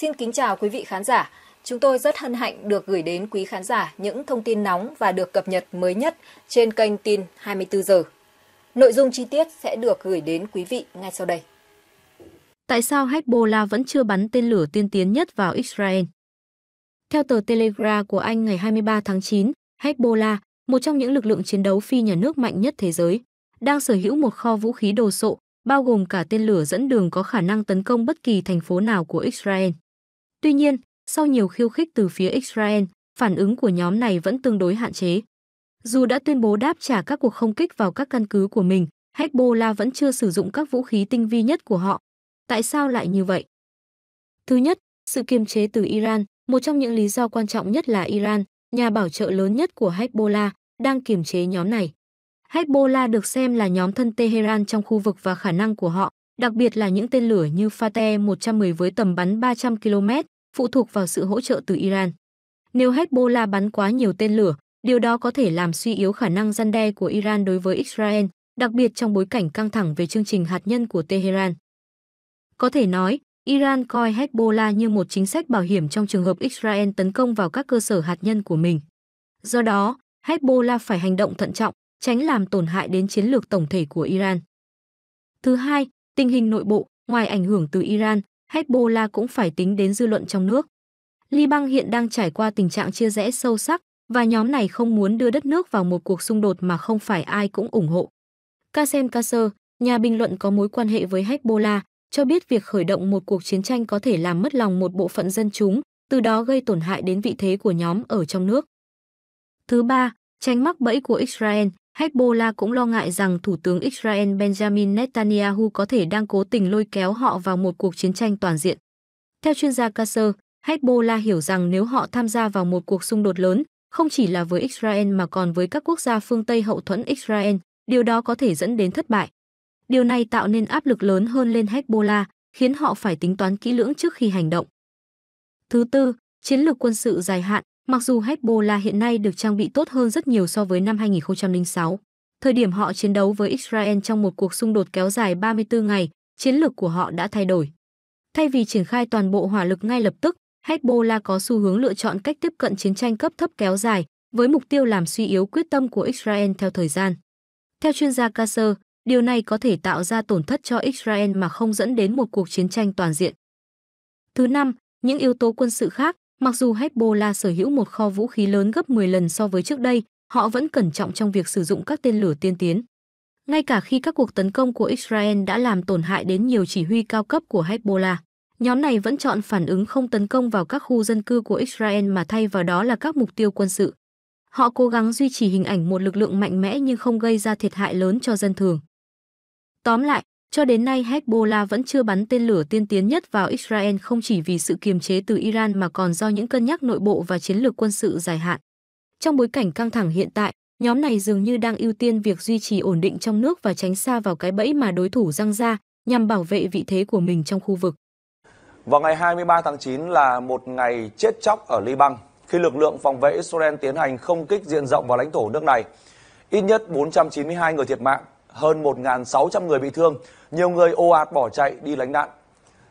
Xin kính chào quý vị khán giả. Chúng tôi rất hân hạnh được gửi đến quý khán giả những thông tin nóng và được cập nhật mới nhất trên kênh tin 24 giờ. Nội dung chi tiết sẽ được gửi đến quý vị ngay sau đây. Tại sao Hezbollah vẫn chưa bắn tên lửa tiên tiến nhất vào Israel? Theo tờ Telegraph của Anh ngày 23 tháng 9, Hezbollah, một trong những lực lượng chiến đấu phi nhà nước mạnh nhất thế giới, đang sở hữu một kho vũ khí đồ sộ, bao gồm cả tên lửa dẫn đường có khả năng tấn công bất kỳ thành phố nào của Israel. Tuy nhiên, sau nhiều khiêu khích từ phía Israel, phản ứng của nhóm này vẫn tương đối hạn chế. Dù đã tuyên bố đáp trả các cuộc không kích vào các căn cứ của mình, Hezbollah vẫn chưa sử dụng các vũ khí tinh vi nhất của họ. Tại sao lại như vậy? Thứ nhất, sự kiềm chế từ Iran, một trong những lý do quan trọng nhất là Iran, nhà bảo trợ lớn nhất của Hezbollah, đang kiềm chế nhóm này. Hezbollah được xem là nhóm thân Tehran trong khu vực và khả năng của họ, đặc biệt là những tên lửa như Fateh 110 với tầm bắn 300 km, phụ thuộc vào sự hỗ trợ từ Iran. Nếu Hezbollah bắn quá nhiều tên lửa, điều đó có thể làm suy yếu khả năng gian đe của Iran đối với Israel, đặc biệt trong bối cảnh căng thẳng về chương trình hạt nhân của Tehran. Có thể nói, Iran coi Hezbollah như một chính sách bảo hiểm trong trường hợp Israel tấn công vào các cơ sở hạt nhân của mình. Do đó, Hezbollah phải hành động thận trọng, tránh làm tổn hại đến chiến lược tổng thể của Iran. Thứ hai, tình hình nội bộ, ngoài ảnh hưởng từ Iran, Hezbollah cũng phải tính đến dư luận trong nước. Liban hiện đang trải qua tình trạng chia rẽ sâu sắc và nhóm này không muốn đưa đất nước vào một cuộc xung đột mà không phải ai cũng ủng hộ. Kasem Kasser, nhà bình luận có mối quan hệ với Hezbollah, cho biết việc khởi động một cuộc chiến tranh có thể làm mất lòng một bộ phận dân chúng, từ đó gây tổn hại đến vị thế của nhóm ở trong nước. Thứ ba, tránh mắc bẫy của Israel, Hezbollah cũng lo ngại rằng Thủ tướng Israel Benjamin Netanyahu có thể đang cố tình lôi kéo họ vào một cuộc chiến tranh toàn diện. Theo chuyên gia Kasser, Hezbollah hiểu rằng nếu họ tham gia vào một cuộc xung đột lớn, không chỉ là với Israel mà còn với các quốc gia phương Tây hậu thuẫn Israel, điều đó có thể dẫn đến thất bại. Điều này tạo nên áp lực lớn hơn lên Hezbollah, khiến họ phải tính toán kỹ lưỡng trước khi hành động. Thứ tư, chiến lược quân sự dài hạn Mặc dù Hezbollah hiện nay được trang bị tốt hơn rất nhiều so với năm 2006, thời điểm họ chiến đấu với Israel trong một cuộc xung đột kéo dài 34 ngày, chiến lược của họ đã thay đổi. Thay vì triển khai toàn bộ hỏa lực ngay lập tức, Hezbollah có xu hướng lựa chọn cách tiếp cận chiến tranh cấp thấp kéo dài, với mục tiêu làm suy yếu quyết tâm của Israel theo thời gian. Theo chuyên gia Kasser, điều này có thể tạo ra tổn thất cho Israel mà không dẫn đến một cuộc chiến tranh toàn diện. Thứ năm, những yếu tố quân sự khác, Mặc dù Hezbollah sở hữu một kho vũ khí lớn gấp 10 lần so với trước đây, họ vẫn cẩn trọng trong việc sử dụng các tên lửa tiên tiến. Ngay cả khi các cuộc tấn công của Israel đã làm tổn hại đến nhiều chỉ huy cao cấp của Hezbollah, nhóm này vẫn chọn phản ứng không tấn công vào các khu dân cư của Israel mà thay vào đó là các mục tiêu quân sự. Họ cố gắng duy trì hình ảnh một lực lượng mạnh mẽ nhưng không gây ra thiệt hại lớn cho dân thường. Tóm lại, cho đến nay Hezbollah vẫn chưa bắn tên lửa tiên tiến nhất vào Israel không chỉ vì sự kiềm chế từ Iran mà còn do những cân nhắc nội bộ và chiến lược quân sự dài hạn. Trong bối cảnh căng thẳng hiện tại, nhóm này dường như đang ưu tiên việc duy trì ổn định trong nước và tránh xa vào cái bẫy mà đối thủ răng ra nhằm bảo vệ vị thế của mình trong khu vực. Vào ngày 23 tháng 9 là một ngày chết chóc ở Liban khi lực lượng phòng vệ Israel tiến hành không kích diện rộng vào lãnh thổ nước này. Ít nhất 492 người thiệt mạng hơn 1.600 người bị thương, nhiều người ồ ạt bỏ chạy đi lánh nạn.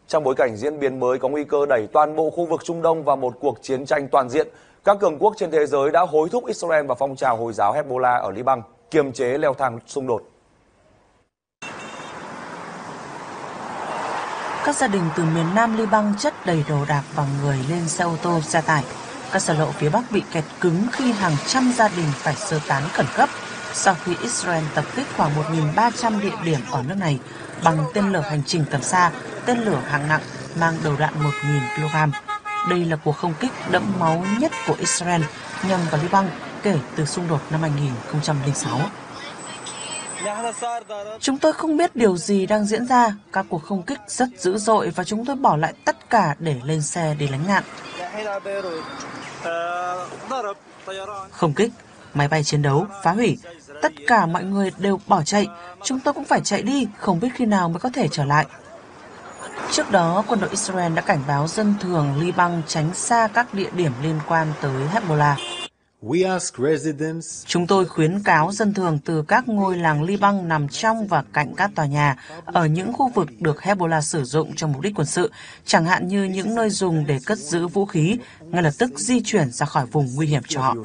Trong bối cảnh diễn biến mới có nguy cơ đẩy toàn bộ khu vực Trung Đông vào một cuộc chiến tranh toàn diện, các cường quốc trên thế giới đã hối thúc Israel và phong trào Hồi giáo Hezbollah ở Liban kiềm chế leo thang xung đột. Các gia đình từ miền Nam Liban chất đầy đồ đạc và người lên xe ô tô xe tải. Các xa lộ phía Bắc bị kẹt cứng khi hàng trăm gia đình phải sơ tán khẩn cấp sau khi Israel tập kích khoảng 1.300 địa điểm ở nước này bằng tên lửa hành trình tầm xa, tên lửa hạng nặng mang đầu đạn 1.000 kg. Đây là cuộc không kích đẫm máu nhất của Israel nhằm vào Liban kể từ xung đột năm 2006. Chúng tôi không biết điều gì đang diễn ra, các cuộc không kích rất dữ dội và chúng tôi bỏ lại tất cả để lên xe đi lánh nạn. Không kích, máy bay chiến đấu, phá hủy, tất cả mọi người đều bỏ chạy, chúng tôi cũng phải chạy đi, không biết khi nào mới có thể trở lại. Trước đó, quân đội Israel đã cảnh báo dân thường Liban tránh xa các địa điểm liên quan tới Hezbollah. Chúng tôi khuyến cáo dân thường từ các ngôi làng Liban nằm trong và cạnh các tòa nhà ở những khu vực được Hezbollah sử dụng cho mục đích quân sự, chẳng hạn như những nơi dùng để cất giữ vũ khí, ngay lập tức di chuyển ra khỏi vùng nguy hiểm cho họ.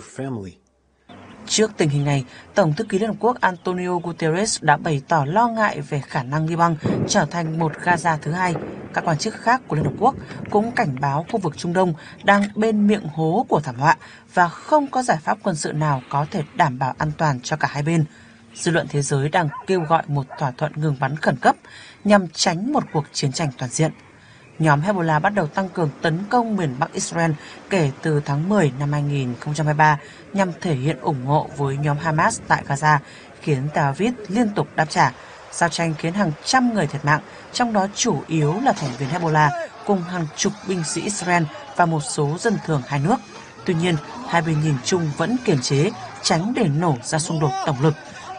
Trước tình hình này, Tổng thư ký Liên Hợp Quốc Antonio Guterres đã bày tỏ lo ngại về khả năng Liban trở thành một Gaza thứ hai. Các quan chức khác của Liên Hợp Quốc cũng cảnh báo khu vực Trung Đông đang bên miệng hố của thảm họa và không có giải pháp quân sự nào có thể đảm bảo an toàn cho cả hai bên. Dư luận thế giới đang kêu gọi một thỏa thuận ngừng bắn khẩn cấp nhằm tránh một cuộc chiến tranh toàn diện nhóm Hezbollah bắt đầu tăng cường tấn công miền Bắc Israel kể từ tháng 10 năm 2023 nhằm thể hiện ủng hộ với nhóm Hamas tại Gaza, khiến Tel Aviv liên tục đáp trả. Giao tranh khiến hàng trăm người thiệt mạng, trong đó chủ yếu là thành viên Hezbollah cùng hàng chục binh sĩ Israel và một số dân thường hai nước. Tuy nhiên, hai bên nhìn chung vẫn kiềm chế, tránh để nổ ra xung đột tổng lực.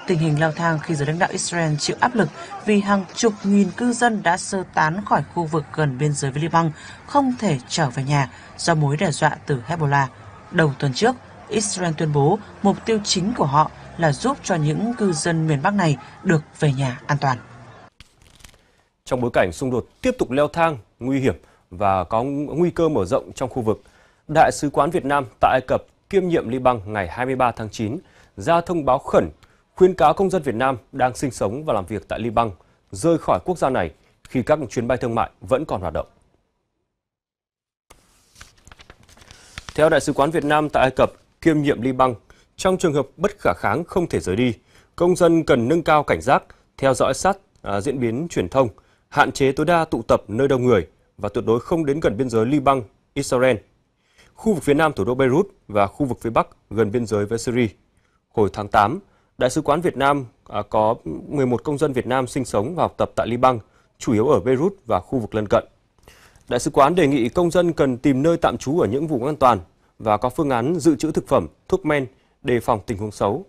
Tình hình leo thang khi giới lãnh đạo Israel chịu áp lực vì hàng chục nghìn cư dân đã sơ tán khỏi khu vực gần biên giới với Liban, không thể trở về nhà do mối đe dọa từ Hezbollah. Đầu tuần trước, Israel tuyên bố mục tiêu chính của họ là giúp cho những cư dân miền Bắc này được về nhà an toàn. Trong bối cảnh xung đột tiếp tục leo thang, nguy hiểm và có nguy cơ mở rộng trong khu vực, Đại sứ quán Việt Nam tại Ai Cập kiêm nhiệm Liban ngày 23 tháng 9 ra thông báo khẩn khuyên cáo công dân Việt Nam đang sinh sống và làm việc tại Liban rời khỏi quốc gia này khi các chuyến bay thương mại vẫn còn hoạt động. Theo Đại sứ quán Việt Nam tại Ai Cập, kiêm nhiệm Liban, trong trường hợp bất khả kháng không thể rời đi, công dân cần nâng cao cảnh giác, theo dõi sát à, diễn biến truyền thông, hạn chế tối đa tụ tập nơi đông người và tuyệt đối không đến gần biên giới Liban, Israel, khu vực phía nam thủ đô Beirut và khu vực phía bắc gần biên giới với Syria. Hồi tháng 8, Đại sứ quán Việt Nam à, có 11 công dân Việt Nam sinh sống và học tập tại Liban, chủ yếu ở Beirut và khu vực lân cận. Đại sứ quán đề nghị công dân cần tìm nơi tạm trú ở những vùng an toàn và có phương án dự trữ thực phẩm, thuốc men đề phòng tình huống xấu.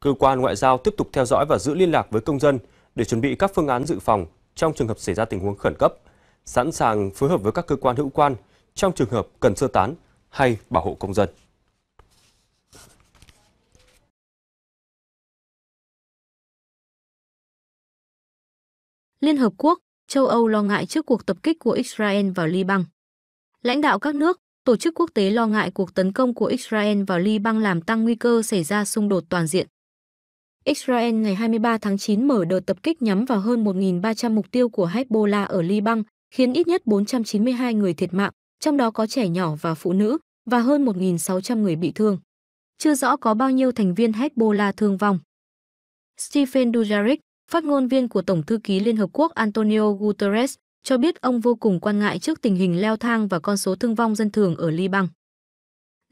Cơ quan ngoại giao tiếp tục theo dõi và giữ liên lạc với công dân để chuẩn bị các phương án dự phòng trong trường hợp xảy ra tình huống khẩn cấp, sẵn sàng phối hợp với các cơ quan hữu quan trong trường hợp cần sơ tán hay bảo hộ công dân. Liên Hợp Quốc, châu Âu lo ngại trước cuộc tập kích của Israel vào Liban. Lãnh đạo các nước, tổ chức quốc tế lo ngại cuộc tấn công của Israel vào Liban làm tăng nguy cơ xảy ra xung đột toàn diện. Israel ngày 23 tháng 9 mở đợt tập kích nhắm vào hơn 1.300 mục tiêu của Hezbollah ở Liban, khiến ít nhất 492 người thiệt mạng, trong đó có trẻ nhỏ và phụ nữ, và hơn 1.600 người bị thương. Chưa rõ có bao nhiêu thành viên Hezbollah thương vong. Stephen Dujarric, Phát ngôn viên của Tổng thư ký Liên Hợp Quốc Antonio Guterres cho biết ông vô cùng quan ngại trước tình hình leo thang và con số thương vong dân thường ở Liban.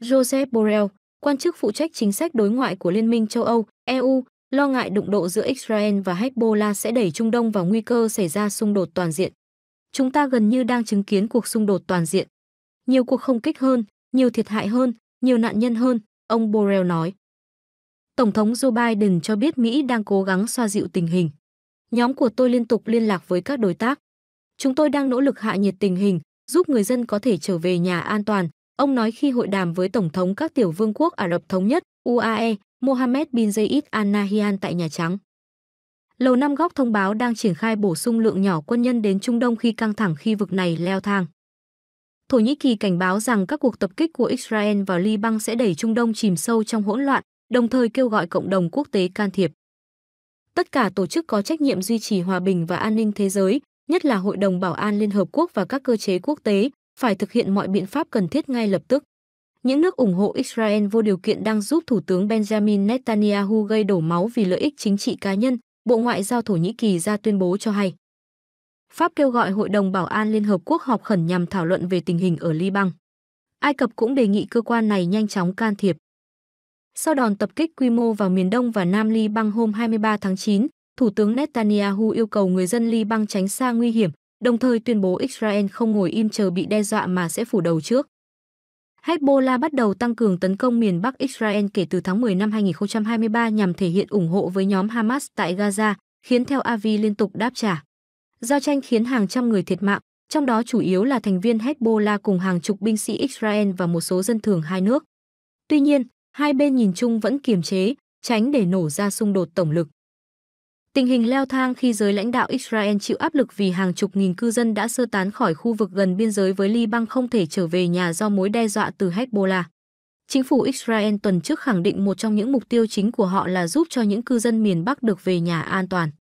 Joseph Borrell, quan chức phụ trách chính sách đối ngoại của Liên minh châu Âu, EU, lo ngại đụng độ giữa Israel và Hezbollah sẽ đẩy Trung Đông vào nguy cơ xảy ra xung đột toàn diện. Chúng ta gần như đang chứng kiến cuộc xung đột toàn diện. Nhiều cuộc không kích hơn, nhiều thiệt hại hơn, nhiều nạn nhân hơn, ông Borrell nói. Tổng thống Joe Biden cho biết Mỹ đang cố gắng xoa dịu tình hình. Nhóm của tôi liên tục liên lạc với các đối tác. Chúng tôi đang nỗ lực hạ nhiệt tình hình, giúp người dân có thể trở về nhà an toàn, ông nói khi hội đàm với Tổng thống các tiểu vương quốc Ả Rập Thống Nhất, UAE, Mohammed bin Zayed Al Nahyan tại Nhà Trắng. Lầu Năm Góc thông báo đang triển khai bổ sung lượng nhỏ quân nhân đến Trung Đông khi căng thẳng khi vực này leo thang. Thổ Nhĩ Kỳ cảnh báo rằng các cuộc tập kích của Israel vào Liban sẽ đẩy Trung Đông chìm sâu trong hỗn loạn, đồng thời kêu gọi cộng đồng quốc tế can thiệp. Tất cả tổ chức có trách nhiệm duy trì hòa bình và an ninh thế giới, nhất là Hội đồng Bảo an Liên Hợp Quốc và các cơ chế quốc tế, phải thực hiện mọi biện pháp cần thiết ngay lập tức. Những nước ủng hộ Israel vô điều kiện đang giúp Thủ tướng Benjamin Netanyahu gây đổ máu vì lợi ích chính trị cá nhân, Bộ Ngoại giao Thổ Nhĩ Kỳ ra tuyên bố cho hay. Pháp kêu gọi Hội đồng Bảo an Liên Hợp Quốc họp khẩn nhằm thảo luận về tình hình ở Liban. Ai Cập cũng đề nghị cơ quan này nhanh chóng can thiệp. Sau đòn tập kích quy mô vào miền đông và Nam Liban hôm 23 tháng 9, Thủ tướng Netanyahu yêu cầu người dân Liban tránh xa nguy hiểm, đồng thời tuyên bố Israel không ngồi im chờ bị đe dọa mà sẽ phủ đầu trước. Hezbollah bắt đầu tăng cường tấn công miền Bắc Israel kể từ tháng 10 năm 2023 nhằm thể hiện ủng hộ với nhóm Hamas tại Gaza, khiến theo Avi liên tục đáp trả. Giao tranh khiến hàng trăm người thiệt mạng, trong đó chủ yếu là thành viên Hezbollah cùng hàng chục binh sĩ Israel và một số dân thường hai nước. Tuy nhiên, hai bên nhìn chung vẫn kiềm chế, tránh để nổ ra xung đột tổng lực. Tình hình leo thang khi giới lãnh đạo Israel chịu áp lực vì hàng chục nghìn cư dân đã sơ tán khỏi khu vực gần biên giới với Liban không thể trở về nhà do mối đe dọa từ Hezbollah. Chính phủ Israel tuần trước khẳng định một trong những mục tiêu chính của họ là giúp cho những cư dân miền Bắc được về nhà an toàn.